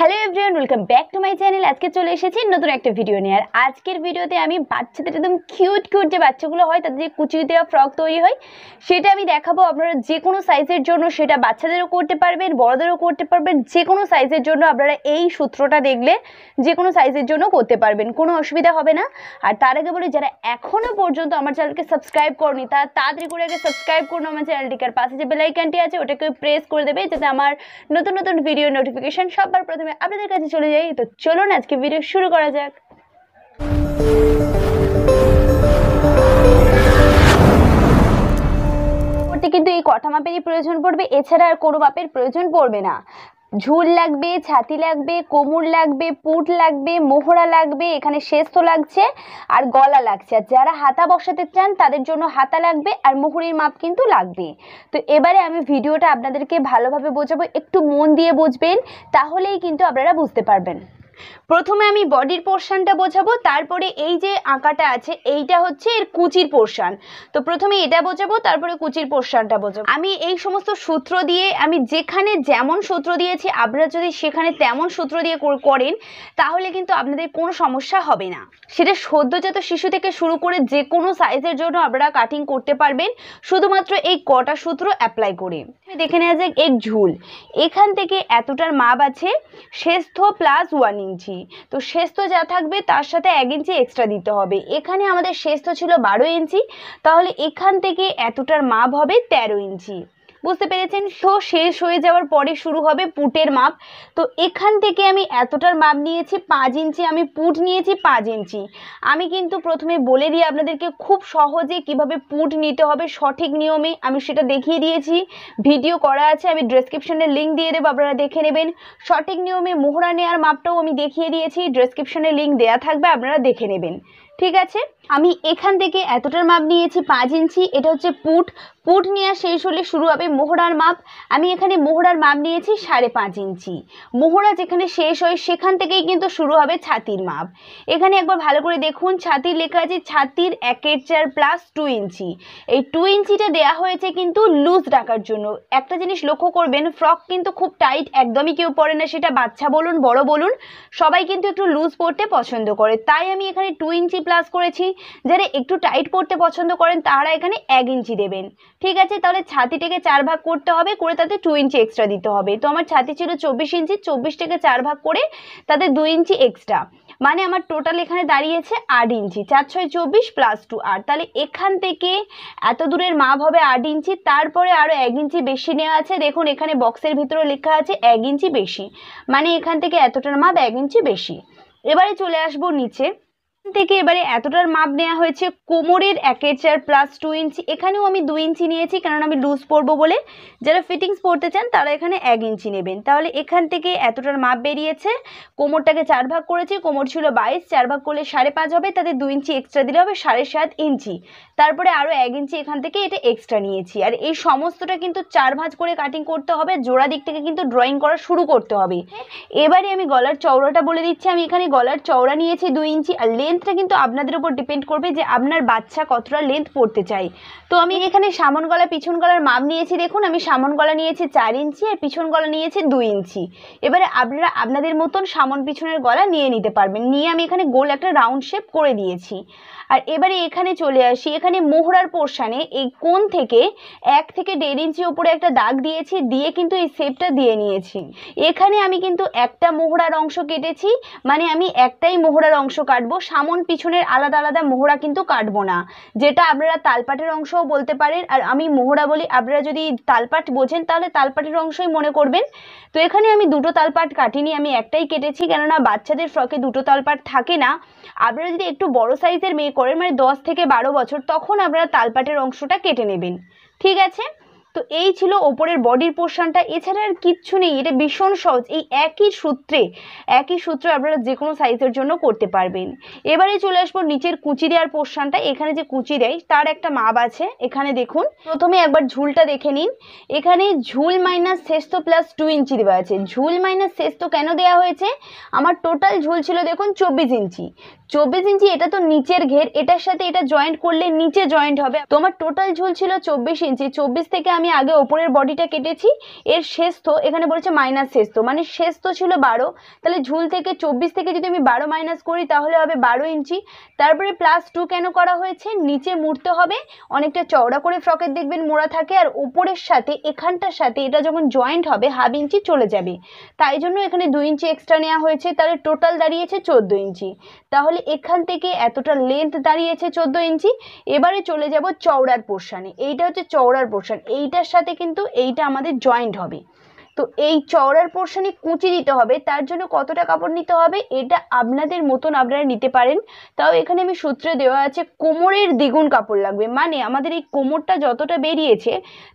hello everyone welcome back to my channel আজকে চলে এসেছি নতুন একটা ভিডিও নিয়ে আর আজকের ভিডিওতে আমি বাচ্চাদের একদম কিউট কিউট যে বাচ্চাগুলো হয় তাদের যে কুচি দেওয়া ফ্রক তৈরি হয় সেটা আমি দেখাবো আপনারা যে কোনো সাইজের জন্য সেটা বাচ্চাদেরও করতে পারবেন বড়দেরও করতে পারবেন যে কোনো সাইজের জন্য আপনারা এই সূত্রটা দেখলে যে কোনো সাইজের জন্য করতে পারবেন কোনো অসুবিধা হবে না আর তার আগে বলি যারা এখনও পর্যন্ত আমার চ্যানেলকে সাবস্ক্রাইব করনি তারা তাড়াতাড়ি করে আগে সাবস্ক্রাইব করুন আমার চ্যানেলটিকে আর পাশে যে বেলাইকানটি আছে ওটাকে প্রেস করে দেবে যাতে আমার নতুন নতুন ভিডিও নোটিফিকেশান সবার প্রথমে প্রথমে আপনাদের কাছে চলে যাই তো চলুন আজকে ভিডিও শুরু করা যাক কিন্তু এই কটা মাপেরই প্রয়োজন পড়বে এছাড়া আর কোনো মাপের প্রয়োজন পড়বে না ঝুল লাগবে ছাতি লাগবে কোমর লাগবে পুট লাগবে মোহরা লাগবে এখানে শেষ তো লাগছে আর গলা লাগছে আর যারা হাতা বসাতে চান তাদের জন্য হাতা লাগবে আর মোহরির মাপ কিন্তু লাগবে তো এবারে আমি ভিডিওটা আপনাদেরকে ভালোভাবে বোঝাবো একটু মন দিয়ে বুঝবেন তাহলেই কিন্তু আপনারা বুঝতে পারবেন প্রথমে আমি বডির পোর্শানটা বোঝাবো তারপরে এই যে আঁকাটা আছে এইটা হচ্ছে এর কুচির পোর্শান তো প্রথমে এটা বোঝাবো তারপরে কুচির পোর্শানটা বোঝাবো আমি এই সমস্ত সূত্র দিয়ে আমি যেখানে যেমন সূত্র দিয়েছি আপনারা যদি সেখানে তেমন সূত্র দিয়ে করেন তাহলে কিন্তু আপনাদের কোনো সমস্যা হবে না সেটা সদ্যজাত শিশু থেকে শুরু করে যে কোনো সাইজের জন্য আপনারা কাটিং করতে পারবেন শুধুমাত্র এই কটা সূত্র অ্যাপ্লাই করে দেখে নেওয়া যাক এক ঝুল এখান থেকে এতটার মাপ আছে শেষ প্লাস ওয়ানি ইঞ্চি তো তো যা থাকবে তার সাথে এক ইঞ্চি এক্সট্রা দিতে হবে এখানে আমাদের তো ছিল বারো ইঞ্চি তাহলে এখান থেকে এতটার মাপ হবে তেরো ইঞ্চি বুঝতে পেরেছেন শো শেষ হয়ে যাওয়ার পরে শুরু হবে পুটের মাপ তো এখান থেকে আমি এতটার মাপ নিয়েছি পাঁচ ইঞ্চি আমি পুট নিয়েছি পাঁচ ইঞ্চি আমি কিন্তু প্রথমে বলে দিই আপনাদেরকে খুব সহজে কিভাবে পুট নিতে হবে সঠিক নিয়মে আমি সেটা দেখিয়ে দিয়েছি ভিডিও করা আছে আমি ডেসক্রিপশনের লিঙ্ক দিয়ে দেবো আপনারা দেখে নেবেন সঠিক নিয়মে মোহরা নেওয়ার মাপটাও আমি দেখিয়ে দিয়েছি ডেসক্রিপশনে লিঙ্ক দেয়া থাকবে আপনারা দেখে নেবেন ঠিক আছে আমি এখান থেকে এতটার মাপ নিয়েছি পাঁচ ইঞ্চি এটা হচ্ছে পুট পুট নেওয়া শেষ হলে শুরু হবে মোহরার মাপ আমি এখানে মোহরার মাপ নিয়েছি সাড়ে পাঁচ ইঞ্চি মোহরা যেখানে শেষ হয় সেখান থেকেই কিন্তু শুরু হবে ছাতির মাপ এখানে একবার ভালো করে দেখুন ছাতির লেখা আছে ছাতির একের চার প্লাস টু ইঞ্চি এই টু ইঞ্চিটা দেয়া হয়েছে কিন্তু লুজ রাখার জন্য একটা জিনিস লক্ষ্য করবেন ফ্রক কিন্তু খুব টাইট একদমই কেউ পরে না সেটা বাচ্চা বলুন বড় বলুন সবাই কিন্তু একটু লুজ পরতে পছন্দ করে তাই আমি এখানে টু ইঞ্চি প্লাস করেছি যারা একটু টাইট পড়তে পছন্দ করেন তারা এখানে এক ইঞ্চি দেবেন ঠিক আছে তাহলে ছাতিটাকে চার ভাগ করতে হবে করে তাতে টু ইঞ্চি এক্সট্রা দিতে হবে তো আমার ছাতি ছিল চব্বিশ ইঞ্চি চব্বিশটাকে চার ভাগ করে তাতে দুই ইঞ্চি এক্সট্রা মানে আমার টোটাল এখানে দাঁড়িয়েছে আট ইঞ্চি চার ছয় চব্বিশ প্লাস টু আট তাহলে এখান থেকে এত দূরের মাপ হবে আট ইঞ্চি তারপরে আরও এক ইঞ্চি বেশি নেওয়া আছে দেখুন এখানে বক্সের ভিতরে লেখা আছে এক ইঞ্চি বেশি মানে এখান থেকে এতটার মাপ এক ইঞ্চি বেশি এবারে চলে আসবো নিচে থেকে এবারে এতটার মাপ নেওয়া হয়েছে কোমরের একের চার প্লাস টু ইঞ্চি এখানেও আমি দু ইঞ্চি নিয়েছি কারণ আমি লুজ পরবো বলে যারা ফিটিংস পরতে চান তারা এখানে এক ইঞ্চি নেবেন তাহলে এখান থেকে এতটার মাপ বেরিয়েছে কোমরটাকে চার ভাগ করেছি কোমর ছিল বাইশ চার ভাগ করলে সাড়ে পাঁচ হবে তাতে দু ইঞ্চি এক্সট্রা দিলে হবে সাড়ে সাত ইঞ্চি তারপরে আরও এক ইঞ্চি এখান থেকে এটা এক্সট্রা নিয়েছি আর এই সমস্তটা কিন্তু চার ভাঁজ করে কাটিং করতে হবে জোড়া দিক থেকে কিন্তু ড্রয়িং করা শুরু করতে হবে এবারে আমি গলার চওড়াটা বলে দিচ্ছি আমি এখানে গলার চওড়া নিয়েছি দু ইঞ্চি আর লেন লেন্থটা কিন্তু আপনাদের উপর ডিপেন্ড করবে যে আপনার বাচ্চা কতটা লেন্থ পড়তে চাই তো আমি এখানে সামন গলা পিছন গলার মাপ নিয়েছি দেখুন আমি সামন গলা নিয়েছি চার ইঞ্চি আর পিছন গলা নিয়েছি দুই ইঞ্চি এবারে আপনারা আপনাদের মতন সামন পিছনের গলা নিয়ে নিতে পারবেন নিয়ে আমি এখানে গোল একটা রাউন্ড শেপ করে দিয়েছি আর এবারে এখানে চলে আসি এখানে মোহরার পোর্শানে এই কোন থেকে এক থেকে দেড় ইঞ্চি ওপরে একটা দাগ দিয়েছি দিয়ে কিন্তু এই শেপটা দিয়ে নিয়েছি এখানে আমি কিন্তু একটা মোহরার অংশ কেটেছি মানে আমি একটাই মোহরার অংশ কাটবো সামন সামন পিছনের আলাদা আলাদা মোহরা কিন্তু কাটবো না যেটা আপনারা তালপাটের অংশও বলতে পারেন আর আমি মোহরা বলি আপনারা যদি তালপাট বোঝেন তাহলে তালপাটের অংশই মনে করবেন তো এখানে আমি দুটো তালপাট কাটিনি আমি একটাই কেটেছি কেননা বাচ্চাদের ফ্রকে দুটো তালপাট থাকে না আপনারা যদি একটু বড় সাইজের মেয়ে করেন মানে দশ থেকে বারো বছর তখন আপনারা তালপাটের অংশটা কেটে নেবেন ঠিক আছে তো এই ছিল ওপরের বডির পোর্শনটা এছাড়া আর কিচ্ছু নেই এটা ভীষণ সহজ এই একই সূত্রে একই সূত্র আপনারা যে কোনো সাইজের জন্য করতে পারবেন এবারে চলে আসবো নিচের কুচি দেওয়ার পোর্শনটা এখানে যে কুচি দেয় তার একটা মাপ আছে এখানে দেখুন প্রথমে একবার ঝুলটা দেখে নিন এখানে ঝুল মাইনাস শেষ প্লাস টু ইঞ্চি দেওয়া আছে ঝুল মাইনাস তো কেন দেওয়া হয়েছে আমার টোটাল ঝুল ছিল দেখুন চব্বিশ ইঞ্চি চব্বিশ ইঞ্চি এটা তো নিচের ঘের এটার সাথে এটা জয়েন্ট করলে নিচে জয়েন্ট হবে তোমার টোটাল ঝুল ছিল চব্বিশ ইঞ্চি চব্বিশ থেকে আমি আমি আগে ওপরের বডিটা কেটেছি এর তো এখানে বলেছে মাইনাস তো মানে তো ছিল বারো তাহলে ঝুল থেকে চব্বিশ থেকে যদি আমি বারো মাইনাস করি তাহলে হবে বারো ইঞ্চি তারপরে প্লাস টু কেন করা হয়েছে নিচে মুড়তে হবে অনেকটা চওড়া করে ফ্রকের দেখবেন মোড়া থাকে আর ওপরের সাথে এখানটার সাথে এটা যখন জয়েন্ট হবে হাফ ইঞ্চি চলে যাবে তাই জন্য এখানে দু ইঞ্চি এক্সট্রা নেওয়া হয়েছে তাহলে টোটাল দাঁড়িয়েছে চোদ্দ ইঞ্চি তাহলে এখান থেকে এতটা লেন্থ দাঁড়িয়েছে চোদ্দ ইঞ্চি এবারে চলে যাব চওড়ার পোর্শানে এইটা হচ্ছে চওড়ার পোর্শান এই এইটার সাথে কিন্তু এইটা আমাদের জয়েন্ট হবে তো এই চওড়ার পোর্শনে কুঁচি দিতে হবে তার জন্য কতটা কাপড় নিতে হবে এটা আপনাদের মতন আপনারা নিতে পারেন তাও এখানে আমি সূত্রে দেওয়া আছে কোমরের দ্বিগুণ কাপড় লাগবে মানে আমাদের এই কোমরটা যতটা বেরিয়েছে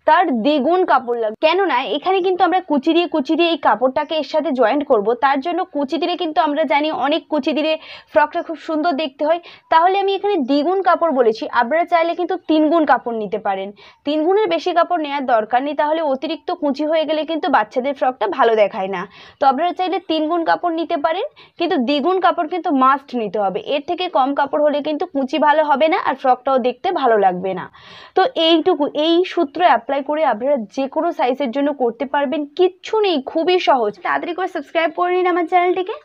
তার দ্বিগুণ কাপড় লাগবে কেননা এখানে কিন্তু আমরা কুচি দিয়ে কুচি দিয়ে এই কাপড়টাকে এর সাথে জয়েন্ট করব তার জন্য কুচি দিলে কিন্তু আমরা জানি অনেক কুচি দিলে ফ্রকটা খুব সুন্দর দেখতে হয় তাহলে আমি এখানে দ্বিগুণ কাপড় বলেছি আপনারা চাইলে কিন্তু তিনগুণ কাপড় নিতে পারেন তিনগুণের বেশি কাপড় নেওয়ার দরকার নেই তাহলে অতিরিক্ত কুচি হয়ে গেলে কিন্তু বাচ্চা বাচ্চাদের ফ্রকটা ভালো দেখায় না তো আপনারা চাইলে তিন গুণ কাপড় নিতে পারেন কিন্তু দ্বিগুণ কাপড় কিন্তু মাস্ট নিতে হবে এর থেকে কম কাপড় হলে কিন্তু কুচি ভালো হবে না আর ফ্রকটাও দেখতে ভালো লাগবে না তো এইটুকু এই সূত্র অ্যাপ্লাই করে আপনারা যে কোনো সাইজের জন্য করতে পারবেন কিচ্ছু নেই খুবই সহজ তাড়াতাড়ি করে সাবস্ক্রাইব করে নিন আমার চ্যানেলটিকে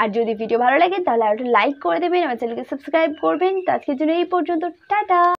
আর যদি ভিডিও ভালো লাগে তাহলে আর লাইক করে দেবেন আমার চ্যানেলকে সাবস্ক্রাইব করবেন তো আজকের জন্য এই পর্যন্ত টাটা